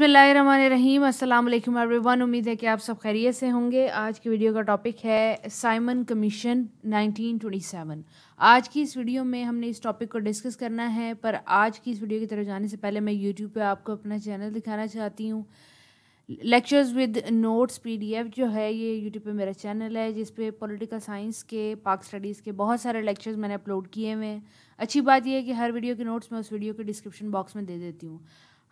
बसमीम अल्लाम अरबान उम्मीद है कि आप सब खैरियत से होंगे आज की वीडियो का टॉपिक है साइमन कमीशन 1927 आज की इस वीडियो में हमने इस टॉपिक को डिस्कस करना है पर आज की इस वीडियो की तरफ जाने से पहले मैं यूट्यूब पे आपको अपना चैनल दिखाना चाहती हूँ लेक्चर्स विद नोट्स पीडीएफ जो है ये यूट्यूब पे मेरा चैनल है जिस पे पॉलिटिकल साइंस के पाक स्टडीज़ के बहुत सारे लेक्चर्स मैंने अपलोड किए हुए हैं अच्छी बात यह है कि हर वीडियो के नोट्स मैं उस वीडियो के डिस्क्रिप्शन बॉक्स में दे देती हूँ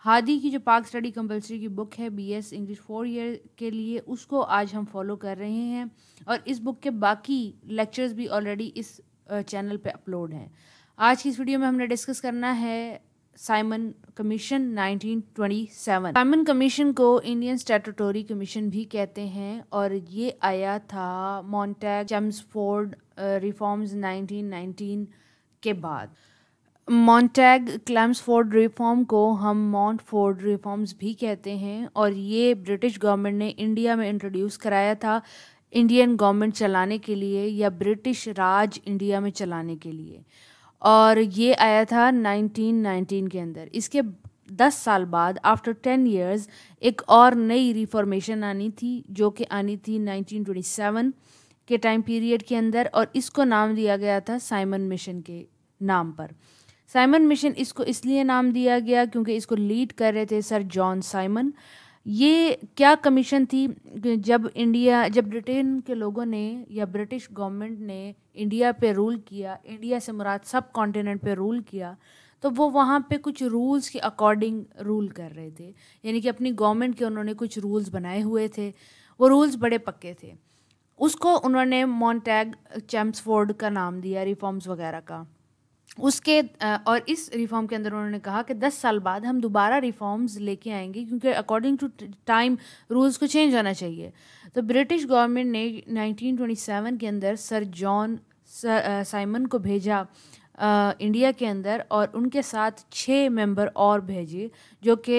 हादी की जो पाक स्टडी कंपलसरी की बुक है बीएस इंग्लिश फोर ईयर के लिए उसको आज हम फॉलो कर रहे हैं और इस बुक के बाकी लेक्चर्स भी ऑलरेडी इस चैनल पे अपलोड हैं आज की इस वीडियो में हमने डिस्कस करना है साइमन कमीशन 1927 साइमन कमीशन को इंडियन स्टेटोटोरी कमीशन भी कहते हैं और ये आया था मॉन्टैग फोर्ड रिफॉर्म्स 1919 के बाद मॉन्टैग फोर्ड रिफॉर्म को हम माउंट फोर्ड रिफॉर्म्स भी कहते हैं और ये ब्रिटिश गवर्नमेंट ने इंडिया में इंट्रोड्यूस कराया था इंडियन गवर्नमेंट चलाने के लिए या ब्रिटिश राज इंडिया में चलाने के लिए और ये आया था 1919 के अंदर इसके दस साल बाद आफ्टर टेन ईयर्स एक और नई रिफॉर्मेशन आनी थी जो कि आनी थी 1927 के टाइम पीरियड के अंदर और इसको नाम दिया गया था साइमन मिशन के नाम पर साइमन मिशन इसको इसलिए नाम दिया गया क्योंकि इसको लीड कर रहे थे सर जॉन साइमन ये क्या कमीशन थी जब इंडिया जब ब्रिटेन के लोगों ने या ब्रिटिश गवर्नमेंट ने इंडिया पे रूल किया इंडिया से मुराद सब कॉन्टिनेंट पे रूल किया तो वो वहाँ पे कुछ रूल्स के अकॉर्डिंग रूल कर रहे थे यानी कि अपनी गवर्नमेंट के उन्होंने कुछ रूल्स बनाए हुए थे वो रूल्स बड़े पक्के थे उसको उन्होंने मॉन्टैग चैम्सफोर्ड का नाम दिया रिफॉर्म्स वगैरह का उसके और इस रिफॉर्म के अंदर उन्होंने कहा कि 10 साल बाद हम दोबारा रिफॉर्म्स लेके आएंगे क्योंकि अकॉर्डिंग टू टाइम रूल्स को चेंज होना चाहिए तो ब्रिटिश गवर्नमेंट ने 1927 के अंदर सर जॉन साइमन को भेजा आ, इंडिया के अंदर और उनके साथ छः मेंबर और भेजे जो कि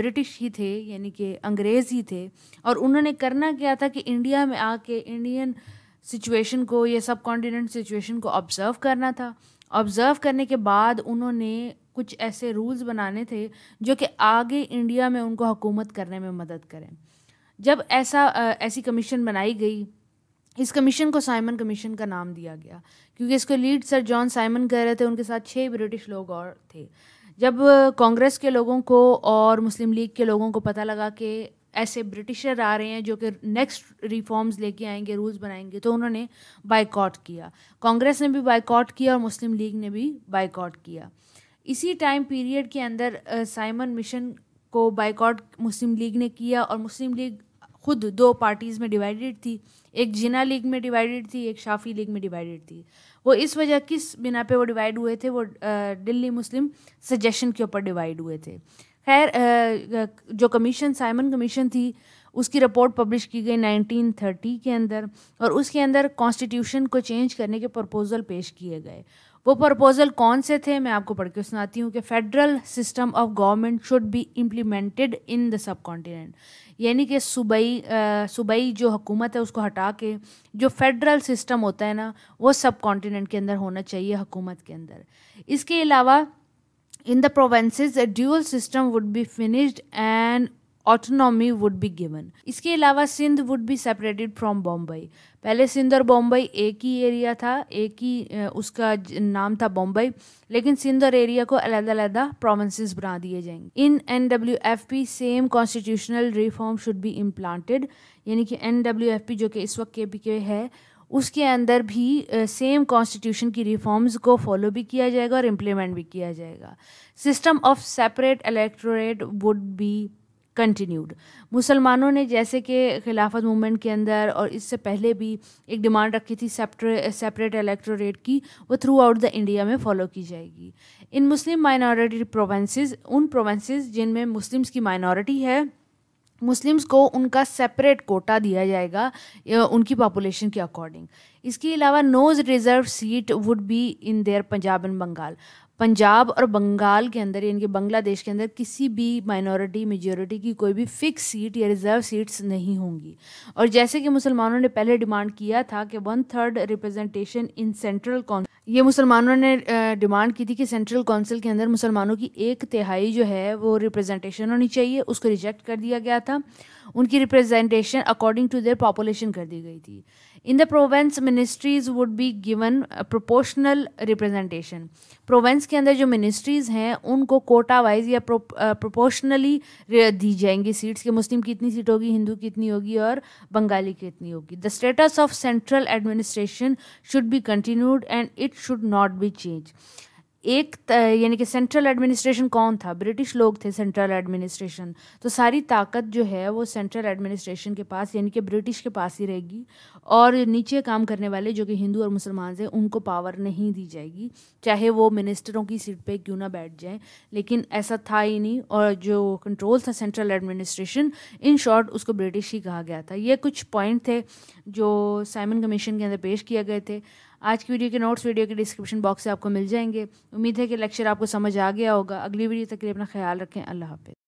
ब्रिटिश ही थे यानी कि अंग्रेज़ ही थे और उन्होंने करना क्या था कि इंडिया में आके इंडियन सिचुएशन को या सब कॉन्टीनेंट सिचुएशन को ऑब्ज़र्व करना था ऑब्ज़र्व करने के बाद उन्होंने कुछ ऐसे रूल्स बनाने थे जो कि आगे इंडिया में उनको हुकूमत करने में मदद करें जब ऐसा ऐसी कमीशन बनाई गई इस कमीशन को साइमन कमीशन का नाम दिया गया क्योंकि इसको लीड सर जॉन साइमन कह रहे थे उनके साथ छः ब्रिटिश लोग और थे जब कांग्रेस के लोगों को और मुस्लिम लीग के लोगों को पता लगा कि ऐसे ब्रिटिशर आ रहे हैं जो कि नेक्स्ट रिफॉर्म्स लेके आएंगे रूल्स बनाएंगे तो उन्होंने बाइकआउट किया कांग्रेस ने भी बाइकआउट किया और मुस्लिम लीग ने भी बाइकआउट किया इसी टाइम पीरियड के अंदर साइमन मिशन को बाइकआउट मुस्लिम लीग ने किया और मुस्लिम लीग खुद दो पार्टीज़ में डिवाइडेड थी एक जिना लीग में डिवाइडेड थी एक शाफ़ी लीग में डिवाइडेड थी वो इस वजह किस बिना पे वो डिवाइड हुए थे वो दिल्ली मुस्लिम सजेशन के ऊपर डिवाइड हुए थे खैर जो कमीशन साइमन कमीशन थी उसकी रिपोर्ट पब्लिश की गई 1930 के अंदर और उसके अंदर कॉन्स्टिट्यूशन को चेंज करने के प्रपोज़ल पेश किए गए वो प्रपोज़ल कौन से थे मैं आपको पढ़ के सुनाती हूँ कि federal system of government should be implemented in the subcontinent यानी कि सूबई सूबई जो हुकूमत है उसको हटा के जो फेडरल सिस्टम होता है ना वो सब कॉन्टीनेंट के अंदर होना चाहिए हुकूमत के अंदर इसके अलावा in the provinces a dual system would be finished and autonomy would be given इसके अलावा Sindh would be separated from Bombay पहले सिंध और बॉम्बई एक ही एरिया था एक ही उसका नाम था बॉम्बई लेकिन सिंध और एरिया को अलग अलग प्रोविंसेस बना दिए जाएंगे in N W F P same constitutional reform should be implanted यानी कि एन डब्ल्यू एफ पी जो कि इस वक्त के पी के है उसके अंदर भी सेम कॉन्स्टिट्यूशन की रिफॉर्म्स को फॉलो भी किया जाएगा और इम्प्लीमेंट भी किया जाएगा system of separate electorate would be continued मुसलमानों ने जैसे कि खिलाफत मूवमेंट के अंदर और इससे पहले भी एक डिमांड रखी थी सेपरेट इलेक्टोरेट की वो थ्रू आउट द इंडिया में फॉलो की जाएगी इन मुस्लिम माइनॉरिटी प्रोवेंसेस उन प्रोवेंसेस जिनमें मुस्लिम्स की माइनॉरिटी है मुस्लिम्स को उनका सेपरेट कोटा दिया जाएगा उनकी पॉपुलेशन के अकॉर्डिंग इसके अलावा no reserve seat would be in their Punjab and Bengal Punjab और बंगाल के अंदर यानी कि बांग्लादेश के अंदर किसी भी माइनॉरिटी मेजोरिटी की कोई भी फिक्स सीट या रिजर्व सीट्स नहीं होंगी और जैसे कि मुसलमानों ने पहले डिमांड किया था कि one third representation in central ये मुसलमानों ने डिमांड की थी कि सेंट्रल काउंसिल के अंदर मुसलमानों की एक तिहाई जो है वो रिप्रेजेंटेशन होनी चाहिए उसको रिजेक्ट कर दिया गया था उनकी representation according to their population कर दी गई थी in the province ministries would be given proportional representation province के अंदर जो मिनिस्ट्रीज़ हैं उनको कोटा वाइज या प्रोपोर्शनली दी जाएंगी सीट्स के मुस्लिम की इतनी सीट होगी हिंदू की इतनी होगी और बंगाली की इतनी होगी the status of central administration should be continued and it it should not be change एक यानी कि सेंट्रल एडमिनिस्ट्रेशन कौन था ब्रिटिश लोग थे सेंट्रल एडमिनिस्ट्रेशन तो सारी ताकत जो है वो सेंट्रल एडमिनिस्ट्रेशन के पास यानी कि ब्रिटिश के पास ही रहेगी और नीचे काम करने वाले जो कि हिंदू और मुसलमान हैं उनको पावर नहीं दी जाएगी चाहे वो मिनिस्टरों की सीट पे क्यों ना बैठ जाएं लेकिन ऐसा था ही नहीं और जो कंट्रोल था सेंट्रल एडमिनिस्ट्रेशन इन शॉर्ट उसको ब्रिटिश ही कहा गया था ये कुछ पॉइंट थे जो साइमन कमीशन के अंदर पेश किए गए थे आज की वीडियो के नोट्स वीडियो के डिस्क्रिप्शन बॉक्स से आपको मिल जाएंगे उम्मीद है कि लेक्चर आपको समझ आ गया होगा अगली वीडियो तक के लिए अपना ख्याल रखें अल्लाह हाफिज़